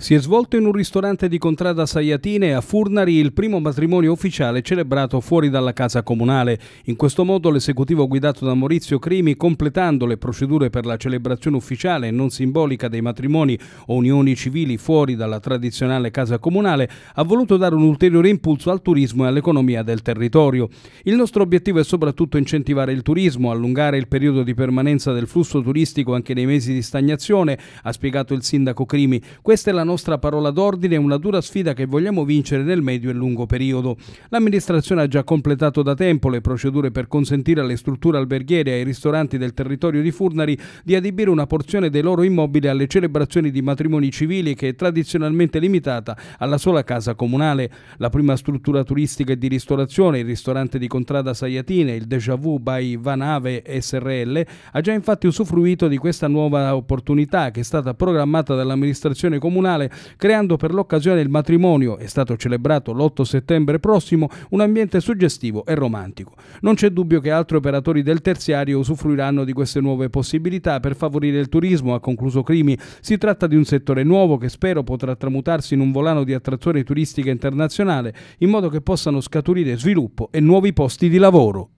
Si è svolto in un ristorante di Contrada Saiatine a Furnari il primo matrimonio ufficiale celebrato fuori dalla casa comunale. In questo modo l'esecutivo guidato da Maurizio Crimi, completando le procedure per la celebrazione ufficiale e non simbolica dei matrimoni o unioni civili fuori dalla tradizionale casa comunale, ha voluto dare un ulteriore impulso al turismo e all'economia del territorio. Il nostro obiettivo è soprattutto incentivare il turismo, allungare il periodo di permanenza del flusso turistico anche nei mesi di stagnazione, ha spiegato il sindaco Crimi. Questa è la nostra parola d'ordine è una dura sfida che vogliamo vincere nel medio e lungo periodo. L'amministrazione ha già completato da tempo le procedure per consentire alle strutture alberghiere e ai ristoranti del territorio di Furnari di adibire una porzione dei loro immobili alle celebrazioni di matrimoni civili che è tradizionalmente limitata alla sola casa comunale. La prima struttura turistica e di ristorazione, il ristorante di Contrada Saiatine, il Déjà Vu by Vanave SRL, ha già infatti usufruito di questa nuova opportunità che è stata programmata dall'amministrazione comunale nazionale, creando per l'occasione il matrimonio, è stato celebrato l'8 settembre prossimo, un ambiente suggestivo e romantico. Non c'è dubbio che altri operatori del terziario usufruiranno di queste nuove possibilità per favorire il turismo, ha concluso Crimi. Si tratta di un settore nuovo che spero potrà tramutarsi in un volano di attrazione turistica internazionale, in modo che possano scaturire sviluppo e nuovi posti di lavoro.